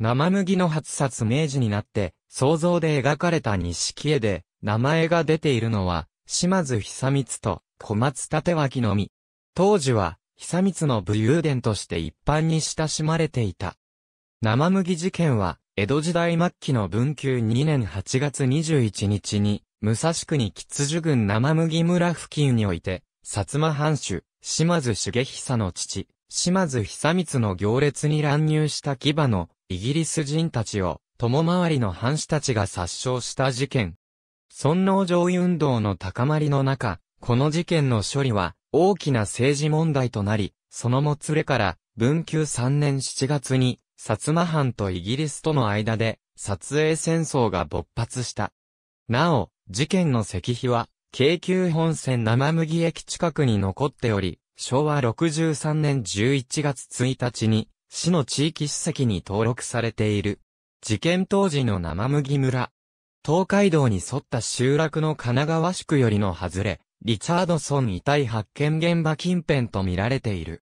生麦の初殺明治になって、想像で描かれた錦絵で、名前が出ているのは、島津久光と小松立脇のみ。当時は、久光の武勇伝として一般に親しまれていた。生麦事件は、江戸時代末期の文久2年8月21日に、武蔵国吉樹郡生麦村付近において、薩摩藩主、島津重久の父、島津久光の行列に乱入した牙のイギリス人たちを、友回りの藩士たちが殺傷した事件。尊能攘夷運動の高まりの中、この事件の処理は大きな政治問題となり、そのもつれから文久3年7月に薩摩藩とイギリスとの間で撮影戦争が勃発した。なお、事件の石碑は京急本線生麦駅近くに残っており、昭和63年11月1日に市の地域史跡に登録されている。事件当時の生麦村。東海道に沿った集落の神奈川宿よりの外れ、リチャードソン遺体発見現場近辺と見られている。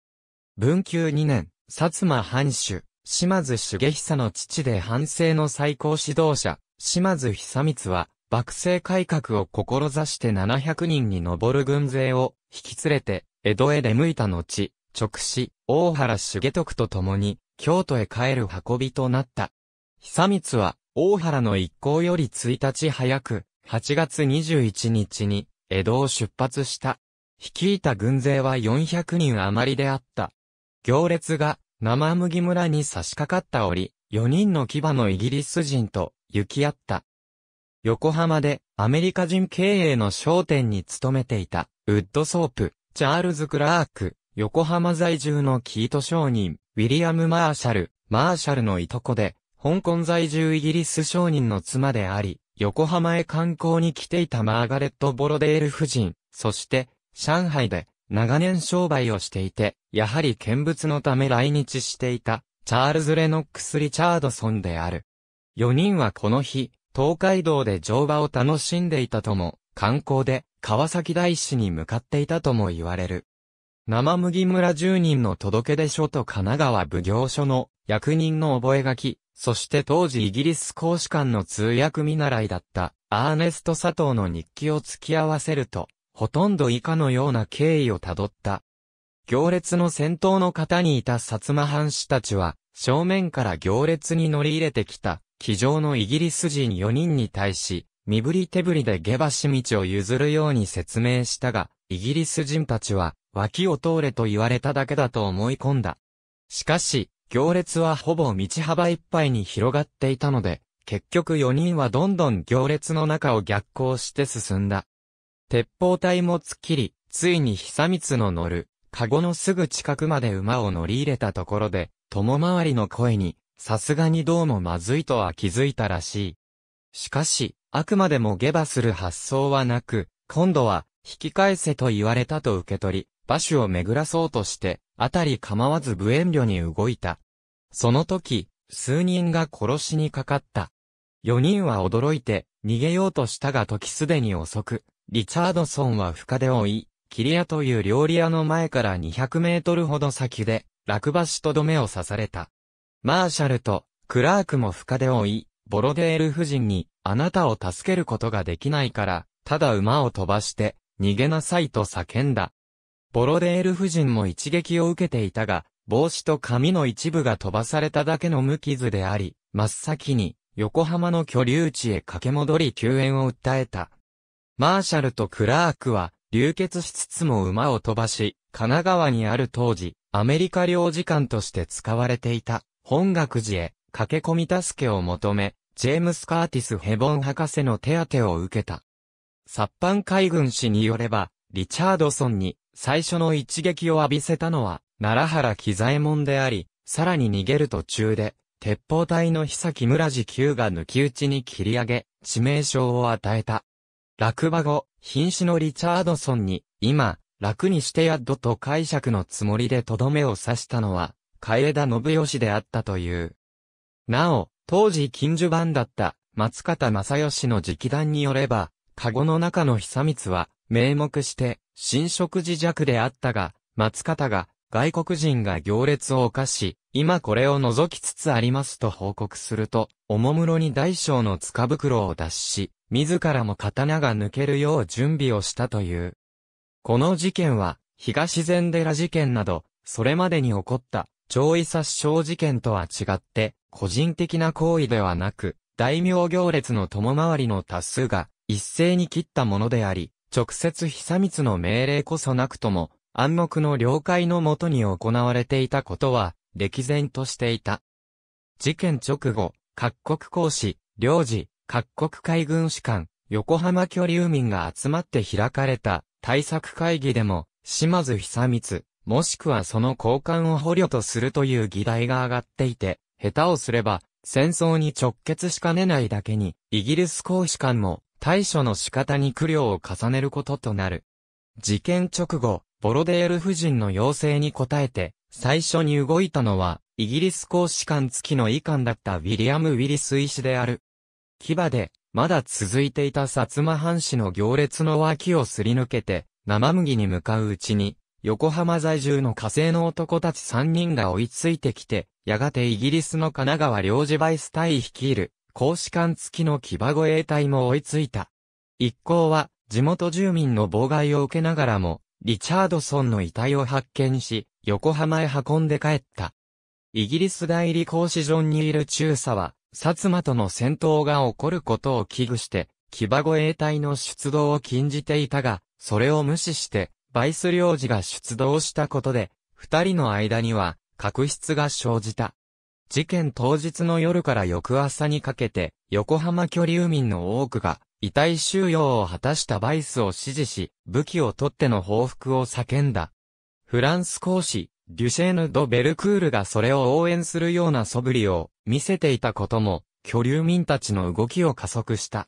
文久2年、薩摩藩主、島津重久の父で藩政の最高指導者、島津久光は、幕政改革を志して700人に上る軍勢を引き連れて、江戸へ出向いた後、直視。大原重徳と共に、京都へ帰る運びとなった。久光は、大原の一行より1日早く、8月21日に、江戸を出発した。率いた軍勢は400人余りであった。行列が、生麦村に差し掛かった折、4人の牙のイギリス人と、行き合った。横浜で、アメリカ人経営の商店に勤めていた、ウッドソープ、チャールズ・クラーク、横浜在住のキート商人、ウィリアム・マーシャル、マーシャルのいとこで、香港在住イギリス商人の妻であり、横浜へ観光に来ていたマーガレット・ボロデール夫人、そして、上海で、長年商売をしていて、やはり見物のため来日していた、チャールズ・レノックス・リチャードソンである。4人はこの日、東海道で乗馬を楽しんでいたとも、観光で川崎大師に向かっていたとも言われる。生麦村住人の届出書と神奈川奉行所の役人の覚書、そして当時イギリス公使館の通訳見習いだったアーネスト佐藤の日記を付き合わせると、ほとんど以下のような経緯をたどった。行列の先頭の方にいた薩摩藩士たちは、正面から行列に乗り入れてきた、騎乗のイギリス人4人に対し、身振り手振りで下馬し道を譲るように説明したが、イギリス人たちは、脇を通れと言われただけだと思い込んだ。しかし、行列はほぼ道幅いっぱいに広がっていたので、結局4人はどんどん行列の中を逆行して進んだ。鉄砲隊も突っ切り、ついに久光の乗る、カゴのすぐ近くまで馬を乗り入れたところで、友回りの声に、さすがにどうもまずいとは気づいたらしい。しかし、あくまでも下馬する発想はなく、今度は、引き返せと言われたと受け取り、馬主を巡らそうとして、あたり構わず無遠慮に動いた。その時、数人が殺しにかかった。四人は驚いて、逃げようとしたが時すでに遅く、リチャードソンは深手を追い、キリアという料理屋の前から200メートルほど先で、落馬しとどめを刺された。マーシャルと、クラークも深手を追い、ボロデール夫人に、あなたを助けることができないから、ただ馬を飛ばして、逃げなさいと叫んだ。ボロデール夫人も一撃を受けていたが、帽子と髪の一部が飛ばされただけの無傷であり、真っ先に、横浜の居留地へ駆け戻り救援を訴えた。マーシャルとクラークは、流血しつつも馬を飛ばし、神奈川にある当時、アメリカ領事館として使われていた、本学寺へ駆け込み助けを求め、ジェームス・カーティス・ヘボン博士の手当てを受けた。殺藩海軍士によれば、リチャードソンに最初の一撃を浴びせたのは、奈良原喜左衛門であり、さらに逃げる途中で、鉄砲隊の久木村寺久が抜き打ちに切り上げ、致命傷を与えた。落馬後、瀕死のリチャードソンに、今、楽にしてやっどと解釈のつもりでとどめを刺したのは、楓田信義であったという。なお、当時近所版だった松方正義の直談によれば、籠の中の久光は、名目して、新食事弱であったが、松方が、外国人が行列を犯し、今これを覗きつつありますと報告すると、おもむろに大小の塚袋を脱し、自らも刀が抜けるよう準備をしたという。この事件は、東禅寺事件など、それまでに起こった上位殺傷事件とは違って、個人的な行為ではなく、大名行列の共回りの多数が一斉に切ったものであり、直接久光の命令こそなくとも、暗黙の了解のもとに行われていたことは、歴然としていた。事件直後、各国公使、領事、各国海軍士官、横浜居留民が集まって開かれた対策会議でも、島津久光、もしくはその交換を捕虜とするという議題が上がっていて、下手をすれば、戦争に直結しかねないだけに、イギリス公使館も対処の仕方に苦慮を重ねることとなる。事件直後、ボロデール夫人の要請に応えて、最初に動いたのは、イギリス公使館付きの遺憾だったウィリアム・ウィリス医師である。牙で、まだ続いていた薩摩藩士の行列の脇をすり抜けて、生麦に向かううちに、横浜在住の火星の男たち3人が追いついてきて、やがてイギリスの神奈川領事バイス隊率いる、公使館付きの騎馬護衛隊も追いついた。一行は、地元住民の妨害を受けながらも、リチャードソンの遺体を発見し、横浜へ運んで帰った。イギリス代理公使場にいる中佐は、薩摩との戦闘が起こることを危惧して、騎馬護衛隊の出動を禁じていたが、それを無視して、バイス領事が出動したことで、二人の間には、確執が生じた。事件当日の夜から翌朝にかけて、横浜居留民の多くが、遺体収容を果たしたバイスを支持し、武器を取っての報復を叫んだ。フランス公使、デュシェーヌ・ド・ベルクールがそれを応援するような素振りを見せていたことも、居留民たちの動きを加速した。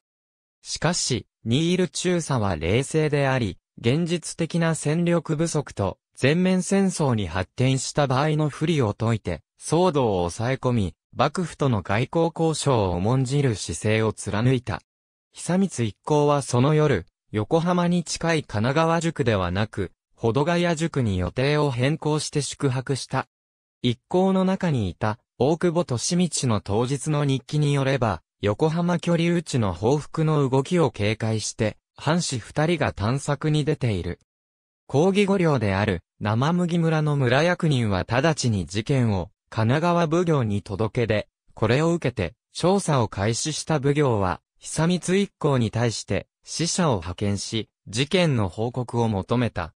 しかし、ニール中佐は冷静であり、現実的な戦力不足と全面戦争に発展した場合の不利を解いて、騒動を抑え込み、幕府との外交交渉を重んじる姿勢を貫いた。久光一行はその夜、横浜に近い神奈川塾ではなく、保土ヶ谷塾に予定を変更して宿泊した。一行の中にいた、大久保利道の当日の日記によれば、横浜距離打ちの報復の動きを警戒して、藩士二人が探索に出ている。抗議御領である生麦村の村役人は直ちに事件を神奈川奉行に届け出、これを受けて調査を開始した奉行は久光一行に対して死者を派遣し、事件の報告を求めた。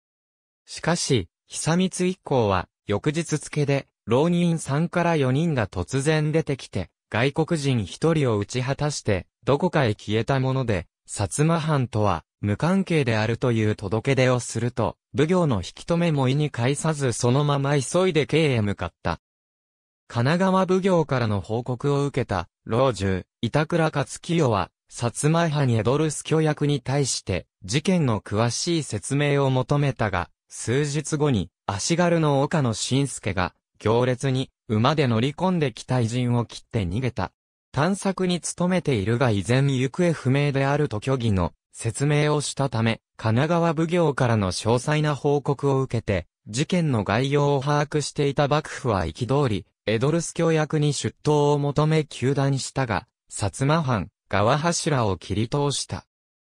しかし、久光一行は翌日付で浪人三から四人が突然出てきて、外国人一人を打ち果たして、どこかへ消えたもので、薩摩藩とは無関係であるという届け出をすると、奉行の引き止めも意に介さずそのまま急いで京へ向かった。神奈川奉行からの報告を受けた、老中、板倉勝清は、薩摩藩エドルス巨役に対して、事件の詳しい説明を求めたが、数日後に、足軽の岡野晋介が、行列に、馬で乗り込んできた偉人を切って逃げた。探索に努めているが依然行方不明であると虚偽の説明をしたため、神奈川奉行からの詳細な報告を受けて、事件の概要を把握していた幕府は行き通り、エドルス教役に出頭を求め求断したが、薩摩藩、川柱を切り通した。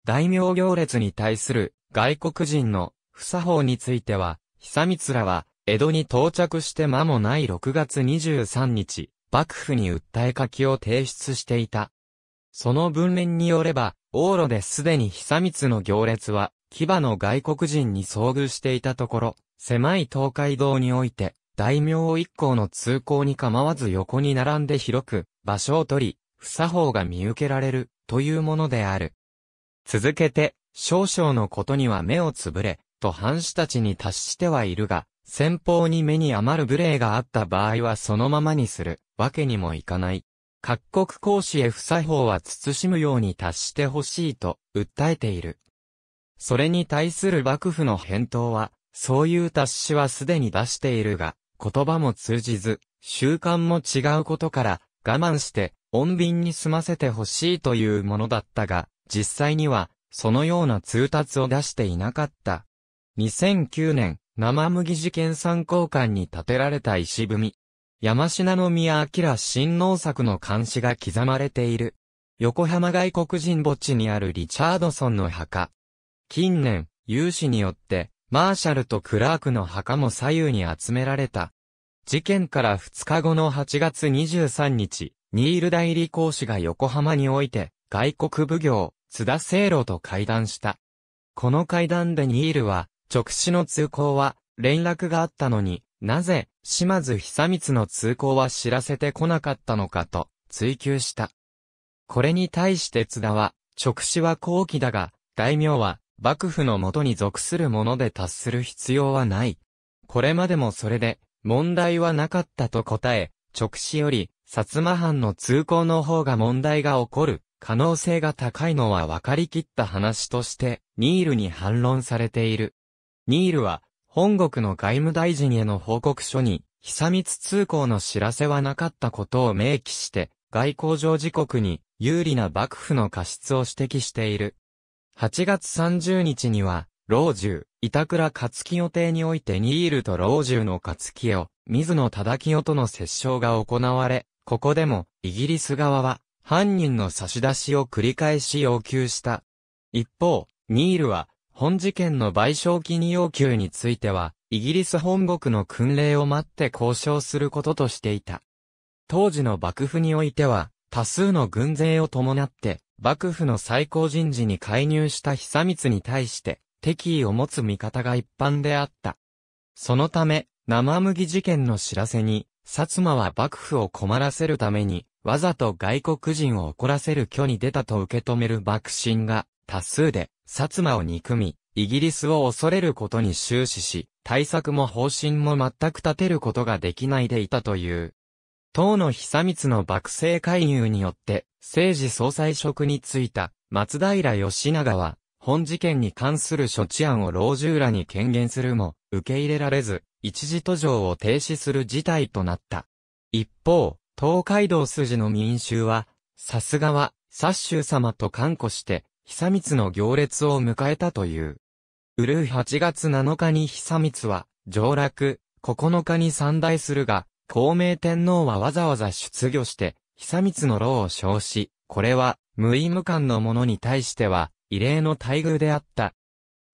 大名行列に対する外国人の不作法については、久光らは、江戸に到着して間もない6月23日、幕府に訴え書きを提出していた。その文面によれば、往路ですでに久光の行列は、牙の外国人に遭遇していたところ、狭い東海道において、大名を一行の通行に構わず横に並んで広く、場所を取り、不作法が見受けられる、というものである。続けて、少々のことには目をつぶれ、と藩士たちに達してはいるが、先方に目に余る無礼があった場合はそのままにする。わけにもいかない。各国公使へ不裁法は慎むように達してほしいと訴えている。それに対する幕府の返答は、そういう達しはすでに出しているが、言葉も通じず、習慣も違うことから、我慢して、穏便に済ませてほしいというものだったが、実際には、そのような通達を出していなかった。2009年、生麦事件参考官に建てられた石踏み、山品宮明新農作の監視が刻まれている。横浜外国人墓地にあるリチャードソンの墓。近年、有志によって、マーシャルとクラークの墓も左右に集められた。事件から2日後の8月23日、ニール代理公使が横浜において、外国奉行、津田聖路と会談した。この会談でニールは、直視の通行は、連絡があったのに、なぜ、島津久光の通行は知らせてこなかったのかと、追求した。これに対して津田は、直視は後期だが、大名は、幕府のもとに属するもので達する必要はない。これまでもそれで、問題はなかったと答え、直視より、薩摩藩の通行の方が問題が起こる、可能性が高いのは分かりきった話として、ニールに反論されている。ニールは、本国の外務大臣への報告書に、久光通行の知らせはなかったことを明記して、外交上時刻に有利な幕府の過失を指摘している。8月30日には、老中、板倉勝清邸においてニールと老中の勝清、水野忠清との折衝が行われ、ここでも、イギリス側は、犯人の差し出しを繰り返し要求した。一方、ニールは、本事件の賠償金要求については、イギリス本国の訓令を待って交渉することとしていた。当時の幕府においては、多数の軍勢を伴って、幕府の最高人事に介入した久光に対して、敵意を持つ味方が一般であった。そのため、生麦事件の知らせに、薩摩は幕府を困らせるために、わざと外国人を怒らせる虚に出たと受け止める幕臣が多数で、薩摩を憎み、イギリスを恐れることに終始し、対策も方針も全く立てることができないでいたという。党の久光の幕政介入によって、政治総裁職に就いた松平義長は、本事件に関する処置案を老中らに権限するも、受け入れられず、一時途上を停止する事態となった。一方、東海道筋の民衆は、さすがは、薩州様と看護して、久光の行列を迎えたという。うるう8月7日に久光は、上落、9日に参大するが、孔明天皇はわざわざ出御して、久光の牢を称し、これは、無意無感の者に対しては、異例の待遇であった。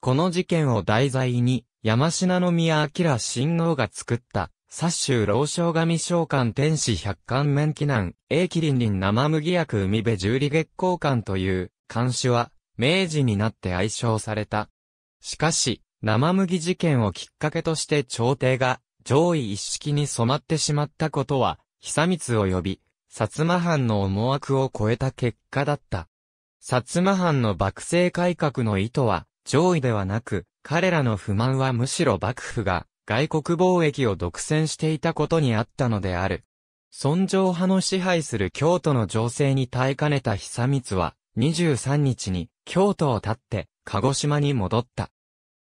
この事件を題材に、山品宮明親王が作った、殺州老将神召喚天使百貫面記難、永麒麟林生麦薬海辺十里月光館という、監視は、明治になって愛称された。しかし、生麦事件をきっかけとして朝廷が上位一式に染まってしまったことは、久光を呼び、薩摩藩の思惑を超えた結果だった。薩摩藩の幕政改革の意図は、上位ではなく、彼らの不満はむしろ幕府が外国貿易を独占していたことにあったのである。尊上派の支配する京都の情勢に耐えかねた久光は、23日に京都を経って鹿児島に戻った。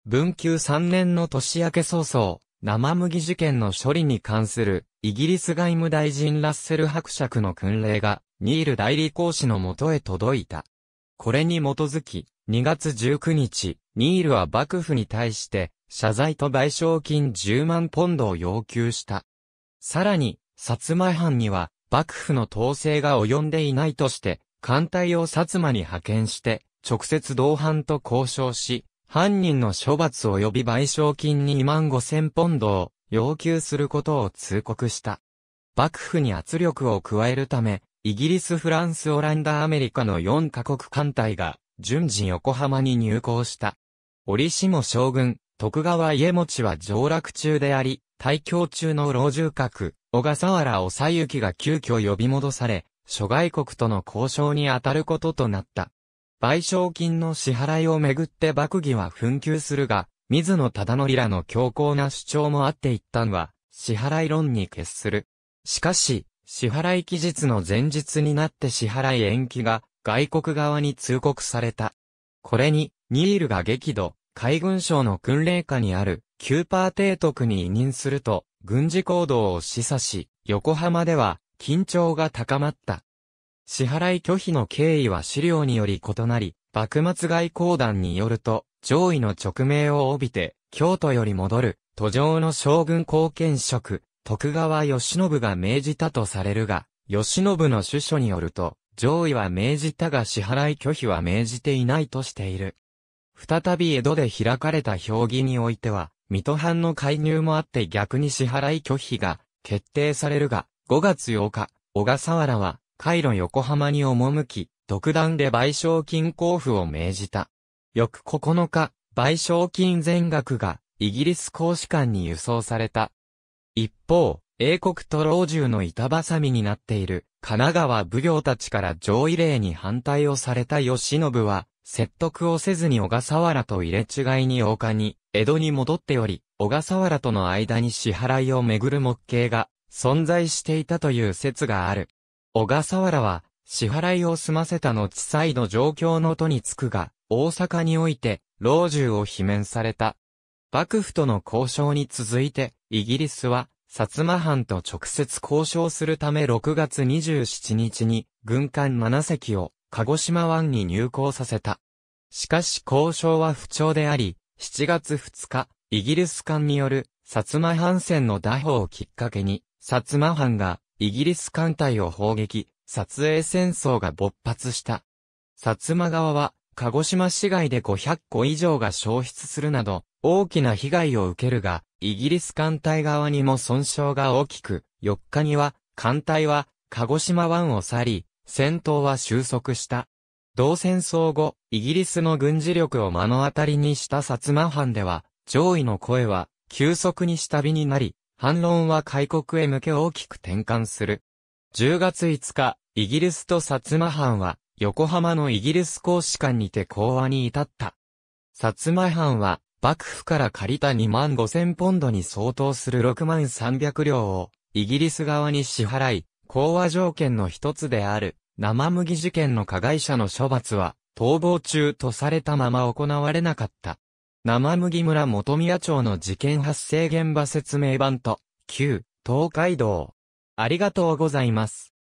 文久3年の年明け早々、生麦事件の処理に関するイギリス外務大臣ラッセル伯爵の訓令がニール代理公使のもとへ届いた。これに基づき、2月19日、ニールは幕府に対して謝罪と賠償金10万ポンドを要求した。さらに、薩摩藩には幕府の統制が及んでいないとして、艦隊を薩摩に派遣して、直接同伴と交渉し、犯人の処罰及び賠償金2万5千ポンドを要求することを通告した。幕府に圧力を加えるため、イギリス、フランス、オランダ、アメリカの4カ国艦隊が、順次横浜に入港した。折しも将軍、徳川家持は上洛中であり、大京中の老中閣、小笠原をゆきが急遽呼び戻され、諸外国との交渉に当たることとなった。賠償金の支払いをめぐって幕議は紛糾するが、水野忠則らの強硬な主張もあって一旦は、支払い論に決する。しかし、支払い期日の前日になって支払い延期が外国側に通告された。これに、ニールが激怒、海軍省の訓令下にあるキューパー提督に委任すると、軍事行動を示唆し、横浜では緊張が高まった。支払い拒否の経緯は資料により異なり、幕末外交団によると、上位の直命を帯びて、京都より戻る、途上の将軍貢献職、徳川義信が命じたとされるが、義信の主書によると、上位は命じたが支払い拒否は命じていないとしている。再び江戸で開かれた評議においては、水戸藩の介入もあって逆に支払い拒否が決定されるが、5月8日、小笠原は、海路横浜に赴き、独断で賠償金交付を命じた。翌9日、賠償金全額が、イギリス公使館に輸送された。一方、英国と老中の板挟みになっている、神奈川奉行たちから上位令に反対をされた吉信は、説得をせずに小笠原と入れ違いに8日に、江戸に戻っており、小笠原との間に支払いをめぐる目計が存在していたという説がある。小笠原は、支払いを済ませた後再度状況の都につくが、大阪において、老中を罷免された。幕府との交渉に続いて、イギリスは、薩摩藩と直接交渉するため6月27日に、軍艦7隻を、鹿児島湾に入港させた。しかし交渉は不調であり、7月2日、イギリス艦による、薩摩藩船の打破をきっかけに、薩摩藩がイギリス艦隊を砲撃、撮影戦争が勃発した。薩摩側は、鹿児島市外で500個以上が消失するなど、大きな被害を受けるが、イギリス艦隊側にも損傷が大きく、4日には、艦隊は、鹿児島湾を去り、戦闘は収束した。同戦争後、イギリスの軍事力を目の当たりにした薩摩藩では、上位の声は、急速に下火になり、反論は開国へ向け大きく転換する。10月5日、イギリスと薩摩藩は、横浜のイギリス公使館にて講和に至った。薩摩藩は、幕府から借りた2万5千ポンドに相当する6万300両を、イギリス側に支払い、講和条件の一つである、生麦事件の加害者の処罰は、逃亡中とされたまま行われなかった。生麦村元宮町の事件発生現場説明版と、旧、東海道。ありがとうございます。